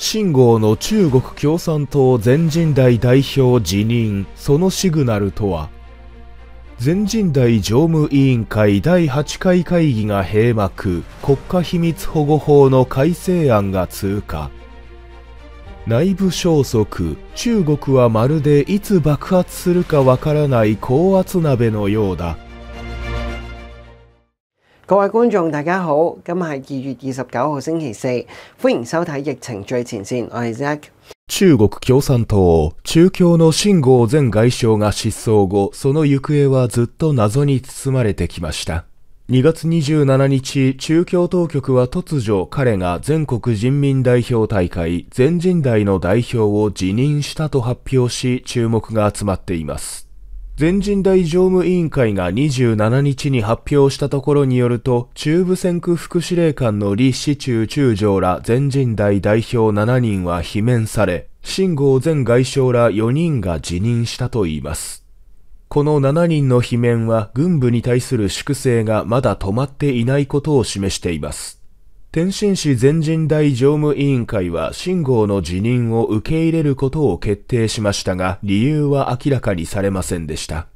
秦剛の中国共産党全人代代表辞任、そのシグナルとは全人代常務委員会第8回会議が閉幕、国家秘密保護法の改正案が通過。内部消息、中国はまるでいつ爆発するかわからない高圧鍋のようだ。各位觀眾大家好，今日二月二十九號星期四，迎收睇《疫情最前我 Zack。中国共産党、中共の秦剛前外相が失踪後、その行方はずっと謎に包まれてきました。2月27日、中共当局は突如彼が全国人民代表大会全人代の代表を辞任したと発表し、注目が集まっています。全人代常務委員会が27日に発表したところによると、中部戦区副司令官の李市中中将ら全人代代表7人は罷免され、秦剛前外相ら4人が辞任したといいます。この7人の罷免は軍部に対する粛清がまだ止まっていないことを示しています。天津市全人代常務委員会は、信号の辞任を受け入れることを決定しましたが、理由は明らかにされませんでした。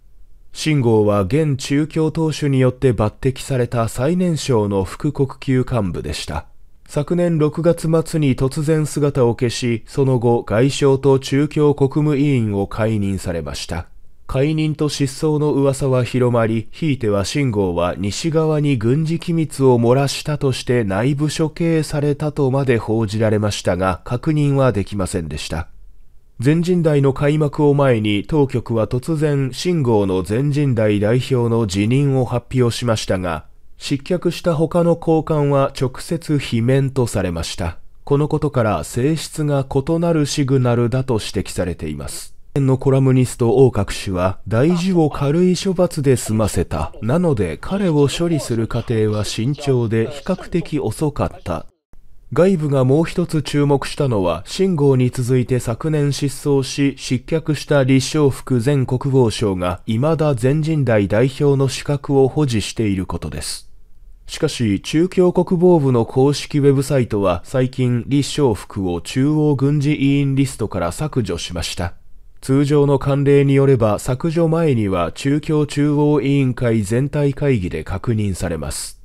信号は現中共党首によって抜擢された最年少の副国級幹部でした。昨年6月末に突然姿を消し、その後外相と中共国務委員を解任されました。解任と失踪の噂は広まり、ひいては信号は西側に軍事機密を漏らしたとして内部処刑されたとまで報じられましたが、確認はできませんでした。全人代の開幕を前に当局は突然、信号の全人代代表の辞任を発表しましたが、失脚した他の高官は直接罷免とされました。このことから性質が異なるシグナルだと指摘されています。のコラムニスト王閣氏は大事を軽い処罰で済ませた。なので彼を処理する過程は慎重で比較的遅かった。外部がもう一つ注目したのは、信号に続いて昨年失踪し失脚した李承福前国防相が未だ全人代代表の資格を保持していることです。しかし、中共国防部の公式ウェブサイトは最近、李承福を中央軍事委員リストから削除しました。通常の慣例によれば削除前には中共中央委員会全体会議で確認されます。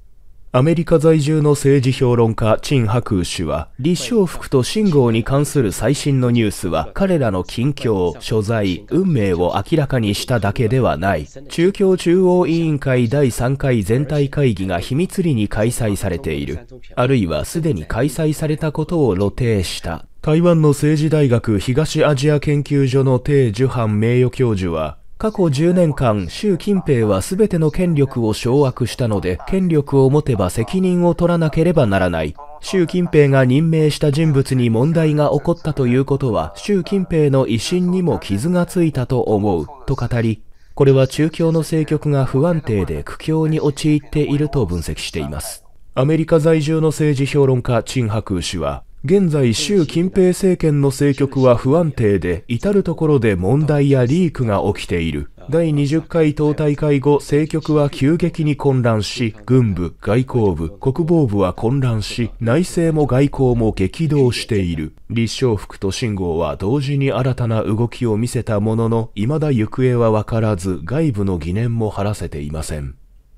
アメリカ在住の政治評論家、陳白氏は、李承福と信号に関する最新のニュースは、彼らの近況、所在、運命を明らかにしただけではない。中共中央委員会第3回全体会議が秘密裏に開催されている。あるいはすでに開催されたことを露呈した。台湾の政治大学東アジア研究所の鄭樹藩名誉教授は、過去10年間、習近平は全ての権力を掌握したので、権力を持てば責任を取らなければならない。習近平が任命した人物に問題が起こったということは、習近平の威信にも傷がついたと思う、と語り、これは中共の政局が不安定で苦境に陥っていると分析しています。アメリカ在住の政治評論家、陳白氏は、現在、習近平政権の政局は不安定で、至るところで問題やリークが起きている。第20回党大会後、政局は急激に混乱し、軍部、外交部、国防部は混乱し、内政も外交も激動している。李承福と信号は同時に新たな動きを見せたものの、未だ行方はわからず、外部の疑念も晴らせていません。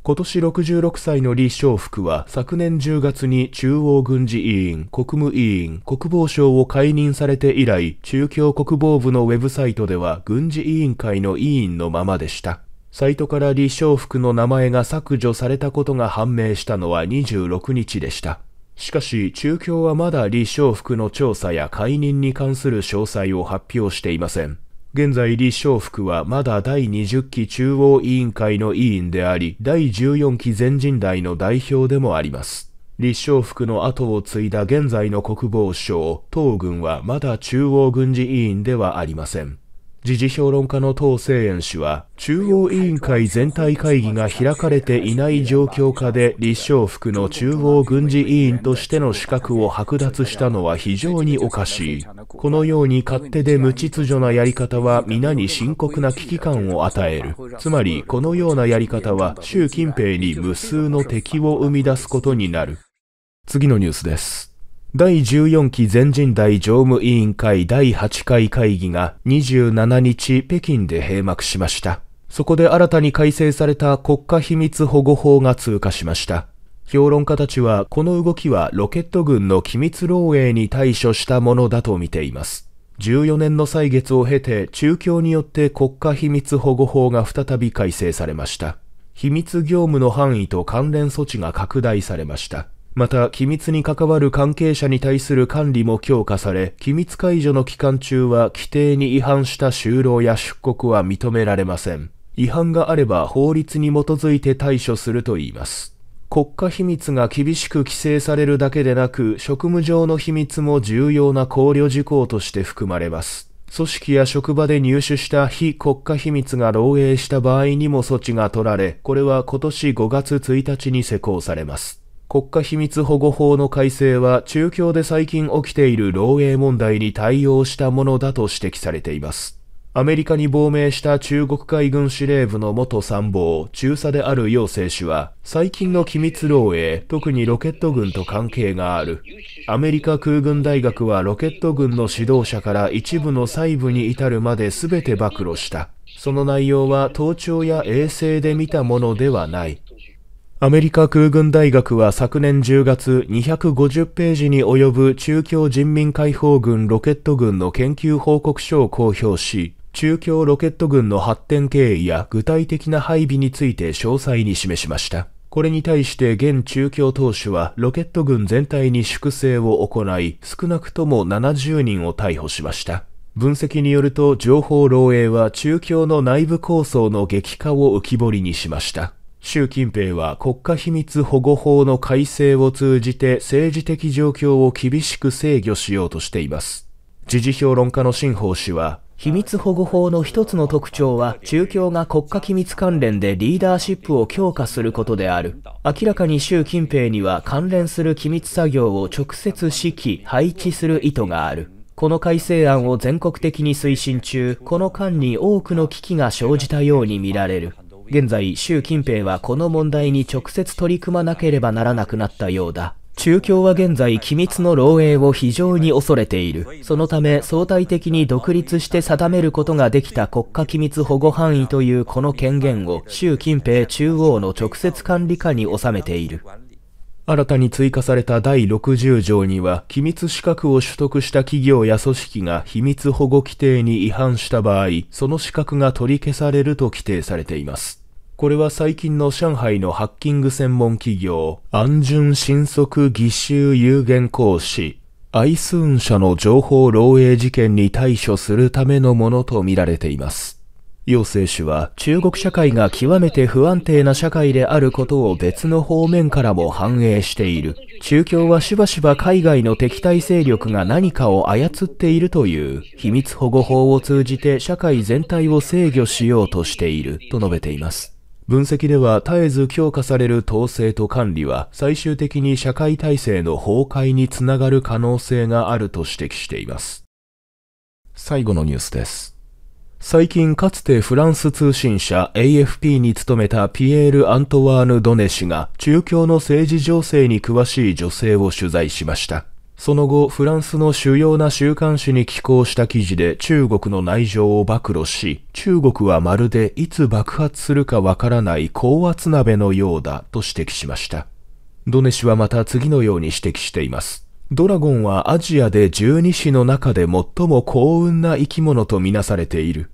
今年66歳の李尚福は昨年10月に中央軍事委員、国務委員、国防相を解任されて以来、中共国防部のウェブサイトでは軍事委員会の委員のままでした。サイトから李尚福の名前が削除されたことが判明したのは26日でした。しかし、中共はまだ李尚福の調査や解任に関する詳細を発表していません。現在李承福はまだ第20期中央委員会の委員であり、第14期全人代の代表でもあります。李承福の後を継いだ現在の国防省、東軍はまだ中央軍事委員ではありません。時事評論家の唐生炎氏は、中央委員会全体会議が開かれていない状況下で、李承福の中央軍事委員としての資格を剥奪したのは非常におかしい。このように勝手で無秩序なやり方は皆に深刻な危機感を与える。つまり、このようなやり方は、習近平に無数の敵を生み出すことになる。次のニュースです。第14期全人代常務委員会第8回会議が27日北京で閉幕しました。そこで新たに改正された国家秘密保護法が通過しました。評論家たちはこの動きはロケット軍の機密漏洩に対処したものだと見ています。14年の歳月を経て中共によって国家秘密保護法が再び改正されました。秘密業務の範囲と関連措置が拡大されました。また、機密に関わる関係者に対する管理も強化され、機密解除の期間中は規定に違反した就労や出国は認められません。違反があれば法律に基づいて対処するといいます。国家秘密が厳しく規制されるだけでなく、職務上の秘密も重要な考慮事項として含まれます。組織や職場で入手した非国家秘密が漏洩した場合にも措置が取られ、これは今年5月1日に施行されます。国家秘密保護法の改正は中共で最近起きている漏洩問題に対応したものだと指摘されています。アメリカに亡命した中国海軍司令部の元参謀、中佐である陽生氏は、最近の機密漏洩、特にロケット軍と関係がある。アメリカ空軍大学はロケット軍の指導者から一部の細部に至るまで全て暴露した。その内容は盗聴や衛星で見たものではない。アメリカ空軍大学は昨年10月250ページに及ぶ中共人民解放軍ロケット軍の研究報告書を公表し、中共ロケット軍の発展経緯や具体的な配備について詳細に示しました。これに対して現中共党首はロケット軍全体に粛清を行い、少なくとも70人を逮捕しました。分析によると情報漏洩は中共の内部構想の激化を浮き彫りにしました。習近平は国家秘密保護法の改正を通じて政治的状況を厳しく制御しようとしています。時事評論家の新法氏は、秘密保護法の一つの特徴は、中共が国家機密関連でリーダーシップを強化することである。明らかに習近平には関連する機密作業を直接指揮、配置する意図がある。この改正案を全国的に推進中、この間に多くの危機が生じたように見られる。現在、習近平はこの問題に直接取り組まなければならなくなったようだ。中共は現在、機密の漏洩を非常に恐れている。そのため、相対的に独立して定めることができた国家機密保護範囲というこの権限を、習近平中央の直接管理下に収めている。新たに追加された第60条には、機密資格を取得した企業や組織が秘密保護規定に違反した場合、その資格が取り消されると規定されています。これは最近の上海のハッキング専門企業、安順新速義州有限公司、アイスーン社の情報漏洩事件に対処するためのものとみられています。陽性氏は中国社会が極めて不安定な社会であることを別の方面からも反映している。中共はしばしば海外の敵対勢力が何かを操っているという秘密保護法を通じて社会全体を制御しようとしていると述べています。分析では絶えず強化される統制と管理は最終的に社会体制の崩壊につながる可能性があると指摘しています。最後のニュースです。最近かつてフランス通信社 AFP に勤めたピエール・アントワーヌ・ドネ氏が中共の政治情勢に詳しい女性を取材しました。その後、フランスの主要な週刊誌に寄稿した記事で中国の内情を暴露し、中国はまるでいつ爆発するかわからない高圧鍋のようだと指摘しました。ドネ氏はまた次のように指摘しています。ドラゴンはアジアで十二支の中で最も幸運な生き物とみなされている。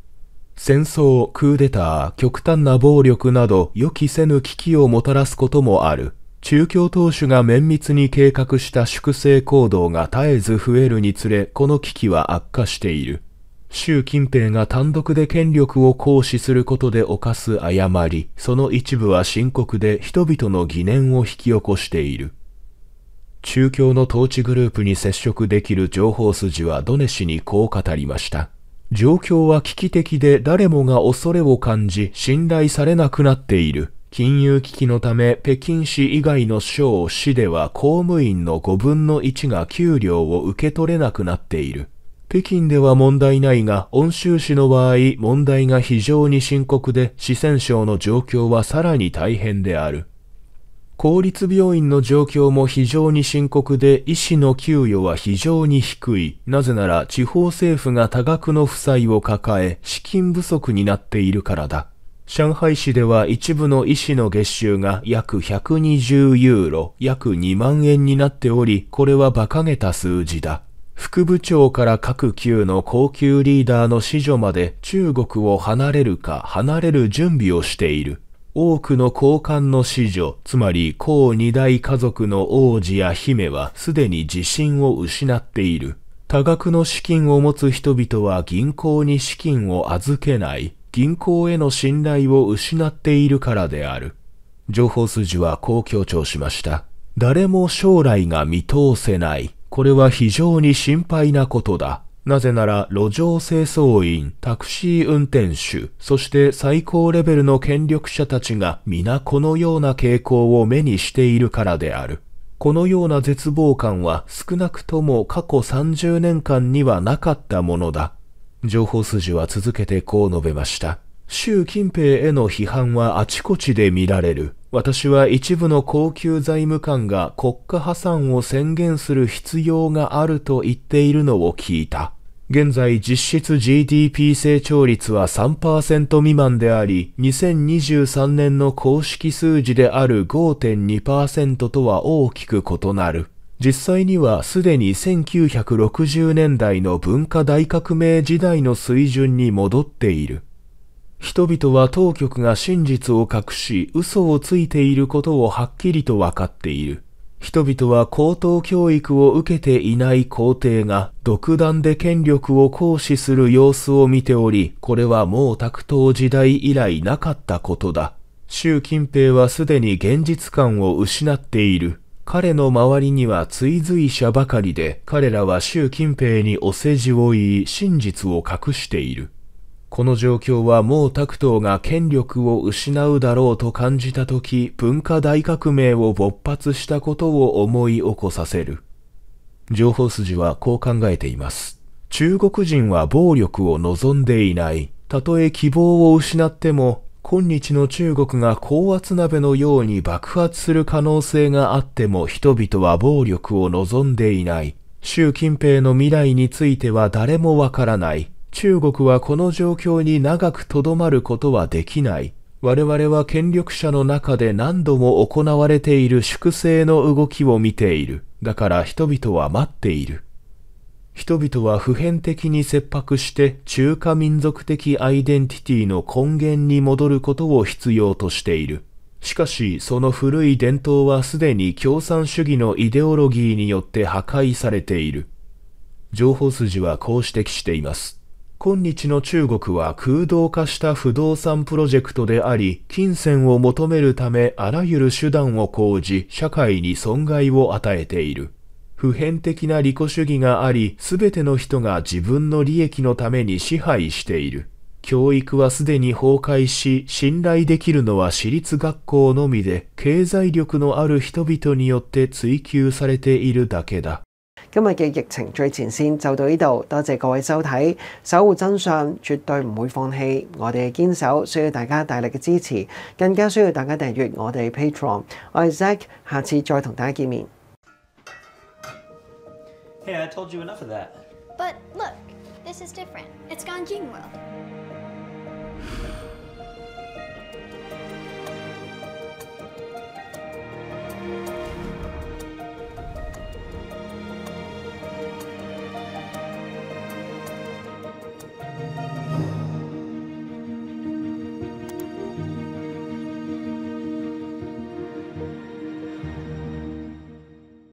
戦争、クーデター、極端な暴力など予期せぬ危機をもたらすこともある。中共党首が綿密に計画した粛清行動が絶えず増えるにつれこの危機は悪化している。習近平が単独で権力を行使することで犯す誤り、その一部は深刻で人々の疑念を引き起こしている。中共の統治グループに接触できる情報筋はドネ氏にこう語りました。状況は危機的で誰もが恐れを感じ信頼されなくなっている。金融危機のため、北京市以外の省、市では公務員の5分の1が給料を受け取れなくなっている。北京では問題ないが、温州市の場合、問題が非常に深刻で、四川省の状況はさらに大変である。公立病院の状況も非常に深刻で、医師の給与は非常に低い。なぜなら、地方政府が多額の負債を抱え、資金不足になっているからだ。上海市では一部の医師の月収が約120ユーロ、約2万円になっており、これは馬鹿げた数字だ。副部長から各級の高級リーダーの子女まで中国を離れるか離れる準備をしている。多くの高官の子女、つまり高二大家族の王子や姫はすでに自信を失っている。多額の資金を持つ人々は銀行に資金を預けない。銀行への信頼を失っているからである。情報筋はこう強調しました。誰も将来が見通せない。これは非常に心配なことだ。なぜなら路上清掃員、タクシー運転手、そして最高レベルの権力者たちが皆このような傾向を目にしているからである。このような絶望感は少なくとも過去30年間にはなかったものだ。情報筋は続けてこう述べました。習近平への批判はあちこちで見られる。私は一部の高級財務官が国家破産を宣言する必要があると言っているのを聞いた。現在実質 GDP 成長率は3%未満であり、2023年の公式数字である5.2%とは大きく異なる。実際にはすでに1960年代の文化大革命時代の水準に戻っている。人々は当局が真実を隠し嘘をついていることをはっきりとわかっている。人々は高等教育を受けていない皇帝が独断で権力を行使する様子を見ており、これはもう卓党時代以来なかったことだ。習近平はすでに現実感を失っている。彼の周りには追随者ばかりで、彼らは習近平にお世辞を言い、真実を隠している。この状況は毛沢東が権力を失うだろうと感じた時、文化大革命を勃発したことを思い起こさせる。情報筋はこう考えています。中国人は暴力を望んでいない。たとえ希望を失っても今日の中国が高圧鍋のように爆発する可能性があっても人々は暴力を望んでいない。習近平の未来については誰もわからない。中国はこの状況に長くとどまることはできない。我々は権力者の中で何度も行われている粛清の動きを見ている。だから人々は待っている。人々は普遍的に切迫して中華民族的アイデンティティの根源に戻ることを必要としている。しかし、その古い伝統はすでに共産主義のイデオロギーによって破壊されている。情報筋はこう指摘しています。今日の中国は空洞化した不動産プロジェクトであり、金銭を求めるためあらゆる手段を講じ、社会に損害を与えている。普遍的な利己主義があり、すべての人が自分の利益のために支配している。教育はすでに崩壊し、信頼できるのは私立学校のみで、経済力のある人々によって追求されているだけだ。今日嘅疫情最前線就到呢度，多謝各位收睇。守護真相絕對唔會放棄，我哋嘅堅守需要大家大力嘅支持，更加需要大家訂閱我哋 p a t r o n 我係 Zack，下次再同大家見面。Hey, I told you enough of that. But look, this is different. It's Ganjing World.